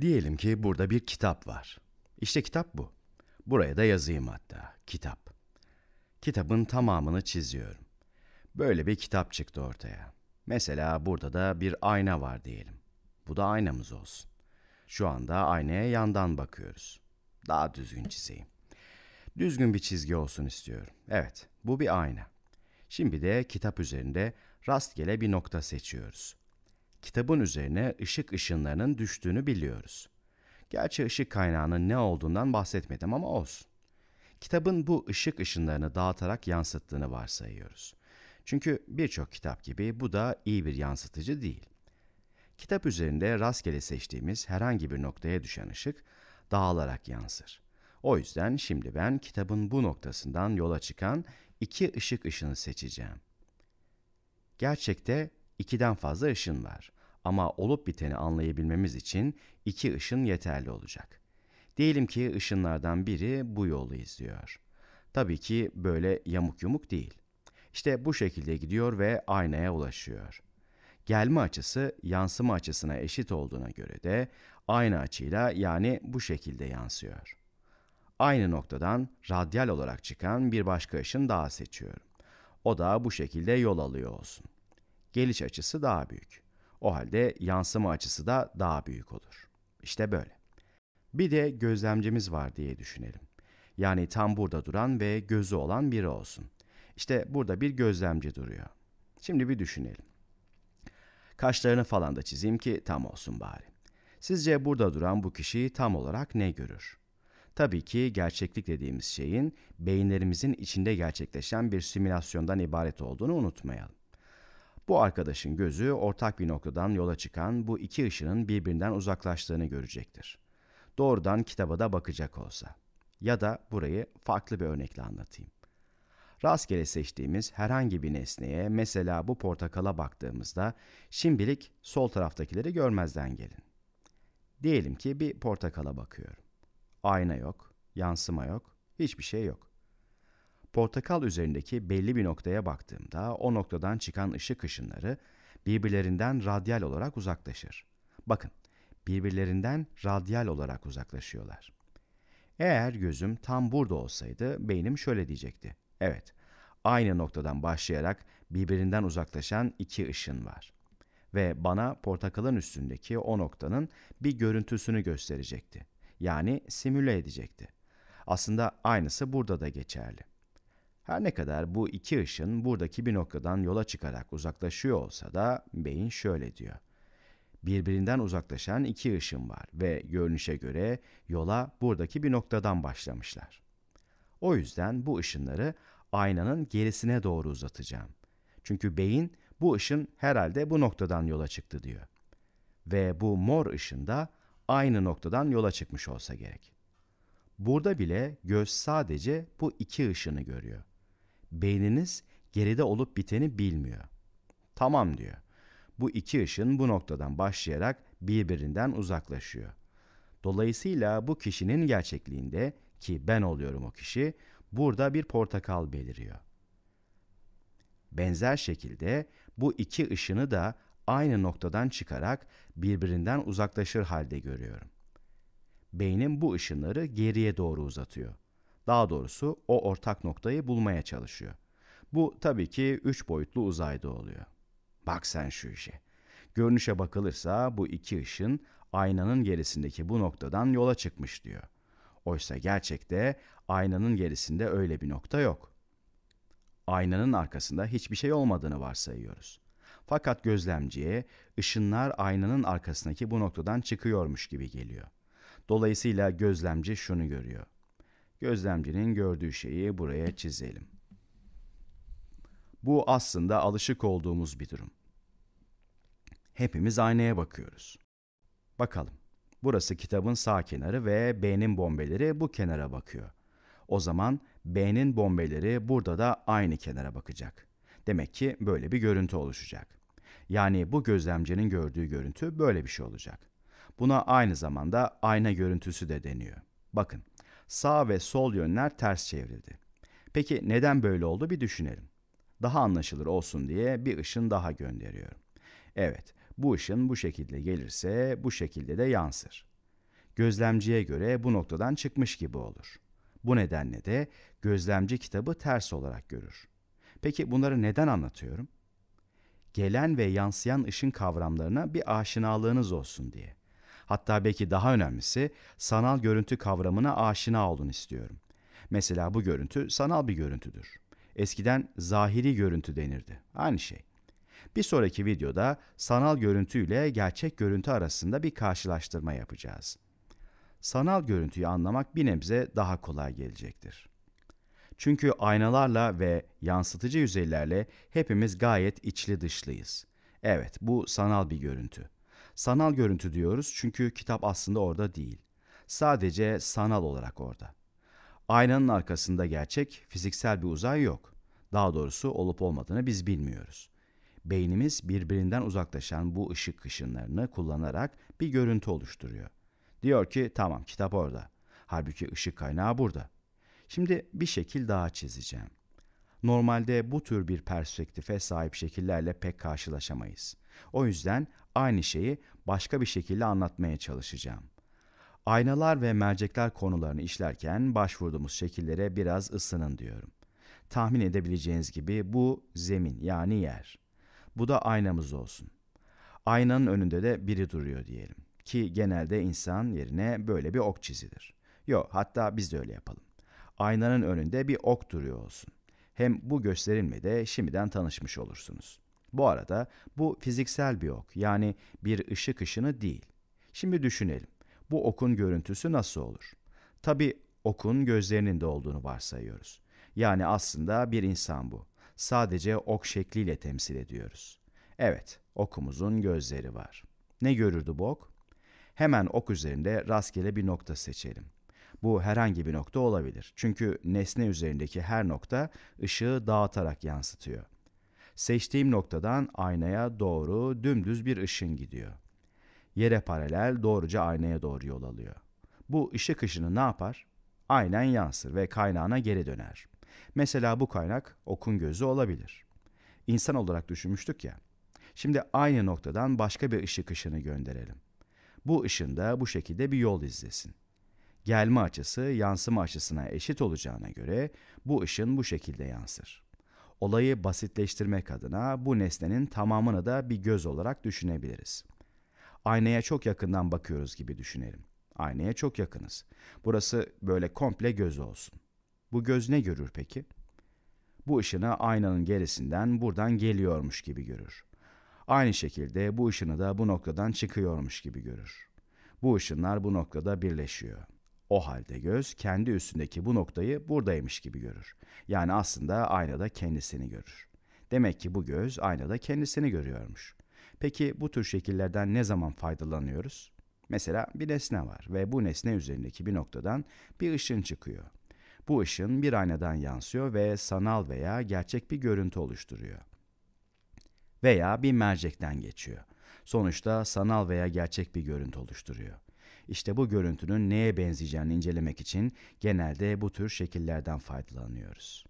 Diyelim ki burada bir kitap var. İşte kitap bu. Buraya da yazayım hatta. Kitap. Kitabın tamamını çiziyorum. Böyle bir kitap çıktı ortaya. Mesela burada da bir ayna var diyelim. Bu da aynamız olsun. Şu anda aynaya yandan bakıyoruz. Daha düzgün çizeyim. Düzgün bir çizgi olsun istiyorum. Evet, bu bir ayna. Şimdi de kitap üzerinde rastgele bir nokta seçiyoruz kitabın üzerine ışık ışınlarının düştüğünü biliyoruz. Gerçi ışık kaynağının ne olduğundan bahsetmedim ama olsun. Kitabın bu ışık ışınlarını dağıtarak yansıttığını varsayıyoruz. Çünkü birçok kitap gibi bu da iyi bir yansıtıcı değil. Kitap üzerinde rastgele seçtiğimiz herhangi bir noktaya düşen ışık dağılarak yansır. O yüzden şimdi ben kitabın bu noktasından yola çıkan iki ışık ışını seçeceğim. Gerçekte ikiden fazla ışın var. Ama olup biteni anlayabilmemiz için iki ışın yeterli olacak. Diyelim ki ışınlardan biri bu yolu izliyor. Tabii ki böyle yamuk yumuk değil. İşte bu şekilde gidiyor ve aynaya ulaşıyor. Gelme açısı yansıma açısına eşit olduğuna göre de aynı açıyla yani bu şekilde yansıyor. Aynı noktadan radyal olarak çıkan bir başka ışın daha seçiyorum. O da bu şekilde yol alıyor olsun geliş açısı daha büyük. O halde yansıma açısı da daha büyük olur. İşte böyle. Bir de gözlemcimiz var diye düşünelim. Yani tam burada duran ve gözü olan biri olsun. İşte burada bir gözlemci duruyor. Şimdi bir düşünelim. Kaşlarını falan da çizeyim ki tam olsun bari. Sizce burada duran bu kişi tam olarak ne görür? Tabii ki gerçeklik dediğimiz şeyin beyinlerimizin içinde gerçekleşen bir simülasyondan ibaret olduğunu unutmayalım. Bu arkadaşın gözü ortak bir noktadan yola çıkan bu iki ışının birbirinden uzaklaştığını görecektir. Doğrudan kitaba da bakacak olsa. Ya da burayı farklı bir örnekle anlatayım. Rastgele seçtiğimiz herhangi bir nesneye mesela bu portakala baktığımızda şimdilik sol taraftakileri görmezden gelin. Diyelim ki bir portakala bakıyorum. Ayna yok, yansıma yok, hiçbir şey yok. Portakal üzerindeki belli bir noktaya baktığımda o noktadan çıkan ışık ışınları birbirlerinden radyal olarak uzaklaşır. Bakın, birbirlerinden radyal olarak uzaklaşıyorlar. Eğer gözüm tam burada olsaydı beynim şöyle diyecekti. Evet, aynı noktadan başlayarak birbirinden uzaklaşan iki ışın var. Ve bana portakalın üstündeki o noktanın bir görüntüsünü gösterecekti. Yani simüle edecekti. Aslında aynısı burada da geçerli. Her ne kadar bu iki ışın buradaki bir noktadan yola çıkarak uzaklaşıyor olsa da beyin şöyle diyor. Birbirinden uzaklaşan iki ışın var ve görünüşe göre yola buradaki bir noktadan başlamışlar. O yüzden bu ışınları aynanın gerisine doğru uzatacağım. Çünkü beyin bu ışın herhalde bu noktadan yola çıktı diyor. Ve bu mor ışın da aynı noktadan yola çıkmış olsa gerek. Burada bile göz sadece bu iki ışını görüyor. Beyniniz geride olup biteni bilmiyor. Tamam diyor. Bu iki ışın bu noktadan başlayarak birbirinden uzaklaşıyor. Dolayısıyla bu kişinin gerçekliğinde ki ben oluyorum o kişi, burada bir portakal beliriyor. Benzer şekilde bu iki ışını da aynı noktadan çıkarak birbirinden uzaklaşır halde görüyorum. Beynim bu ışınları geriye doğru uzatıyor.'' Daha doğrusu o ortak noktayı bulmaya çalışıyor. Bu tabii ki üç boyutlu uzayda oluyor. Bak sen şu işe. Görünüşe bakılırsa bu iki ışın aynanın gerisindeki bu noktadan yola çıkmış diyor. Oysa gerçekte aynanın gerisinde öyle bir nokta yok. Aynanın arkasında hiçbir şey olmadığını varsayıyoruz. Fakat gözlemciye ışınlar aynanın arkasındaki bu noktadan çıkıyormuş gibi geliyor. Dolayısıyla gözlemci şunu görüyor. Gözlemcinin gördüğü şeyi buraya çizelim. Bu aslında alışık olduğumuz bir durum. Hepimiz aynaya bakıyoruz. Bakalım. Burası kitabın sağ kenarı ve B'nin bombeleri bu kenara bakıyor. O zaman B'nin bombeleri burada da aynı kenara bakacak. Demek ki böyle bir görüntü oluşacak. Yani bu gözlemcinin gördüğü görüntü böyle bir şey olacak. Buna aynı zamanda ayna görüntüsü de deniyor. Bakın sağ ve sol yönler ters çevrildi. Peki neden böyle oldu bir düşünelim. Daha anlaşılır olsun diye bir ışın daha gönderiyorum. Evet, bu ışın bu şekilde gelirse bu şekilde de yansır. Gözlemciye göre bu noktadan çıkmış gibi olur. Bu nedenle de gözlemci kitabı ters olarak görür. Peki bunları neden anlatıyorum? Gelen ve yansıyan ışın kavramlarına bir aşinalığınız olsun diye. Hatta belki daha önemlisi sanal görüntü kavramına aşina olun istiyorum. Mesela bu görüntü sanal bir görüntüdür. Eskiden zahiri görüntü denirdi. Aynı şey. Bir sonraki videoda sanal görüntü ile gerçek görüntü arasında bir karşılaştırma yapacağız. Sanal görüntüyü anlamak bir nebze daha kolay gelecektir. Çünkü aynalarla ve yansıtıcı yüzeylerle hepimiz gayet içli dışlıyız. Evet, bu sanal bir görüntü. Sanal görüntü diyoruz çünkü kitap aslında orada değil. Sadece sanal olarak orada. Aynanın arkasında gerçek, fiziksel bir uzay yok. Daha doğrusu olup olmadığını biz bilmiyoruz. Beynimiz birbirinden uzaklaşan bu ışık ışınlarını kullanarak bir görüntü oluşturuyor. Diyor ki tamam kitap orada. Halbuki ışık kaynağı burada. Şimdi bir şekil daha çizeceğim. Normalde bu tür bir perspektife sahip şekillerle pek karşılaşamayız. O yüzden aynı şeyi başka bir şekilde anlatmaya çalışacağım. Aynalar ve mercekler konularını işlerken başvurduğumuz şekillere biraz ısının diyorum. Tahmin edebileceğiniz gibi bu zemin yani yer. Bu da aynamız olsun. Aynanın önünde de biri duruyor diyelim ki genelde insan yerine böyle bir ok çizilir. Yok hatta biz de öyle yapalım. Aynanın önünde bir ok duruyor olsun. Hem bu gösterilmede şimdiden tanışmış olursunuz. Bu arada bu fiziksel bir ok yani bir ışık ışını değil. Şimdi düşünelim. Bu okun görüntüsü nasıl olur? Tabi okun gözlerinin de olduğunu varsayıyoruz. Yani aslında bir insan bu. Sadece ok şekliyle temsil ediyoruz. Evet, okumuzun gözleri var. Ne görürdü bu ok? Hemen ok üzerinde rastgele bir nokta seçelim. Bu herhangi bir nokta olabilir. Çünkü nesne üzerindeki her nokta ışığı dağıtarak yansıtıyor. Seçtiğim noktadan aynaya doğru dümdüz bir ışın gidiyor. Yere paralel doğruca aynaya doğru yol alıyor. Bu ışık ışını ne yapar? Aynen yansır ve kaynağına geri döner. Mesela bu kaynak okun gözü olabilir. İnsan olarak düşünmüştük ya. Şimdi aynı noktadan başka bir ışık ışını gönderelim. Bu ışın da bu şekilde bir yol izlesin. Gelme açısı yansıma açısına eşit olacağına göre bu ışın bu şekilde yansır. Olayı basitleştirmek adına bu nesnenin tamamını da bir göz olarak düşünebiliriz. Aynaya çok yakından bakıyoruz gibi düşünelim. Aynaya çok yakınız. Burası böyle komple göz olsun. Bu göz ne görür peki? Bu ışını aynanın gerisinden buradan geliyormuş gibi görür. Aynı şekilde bu ışını da bu noktadan çıkıyormuş gibi görür. Bu ışınlar bu noktada birleşiyor. O halde göz kendi üstündeki bu noktayı buradaymış gibi görür. Yani aslında aynada kendisini görür. Demek ki bu göz aynada kendisini görüyormuş. Peki bu tür şekillerden ne zaman faydalanıyoruz? Mesela bir nesne var ve bu nesne üzerindeki bir noktadan bir ışın çıkıyor. Bu ışın bir aynadan yansıyor ve sanal veya gerçek bir görüntü oluşturuyor. Veya bir mercekten geçiyor. Sonuçta sanal veya gerçek bir görüntü oluşturuyor. İşte bu görüntünün neye benzeyeceğini incelemek için genelde bu tür şekillerden faydalanıyoruz.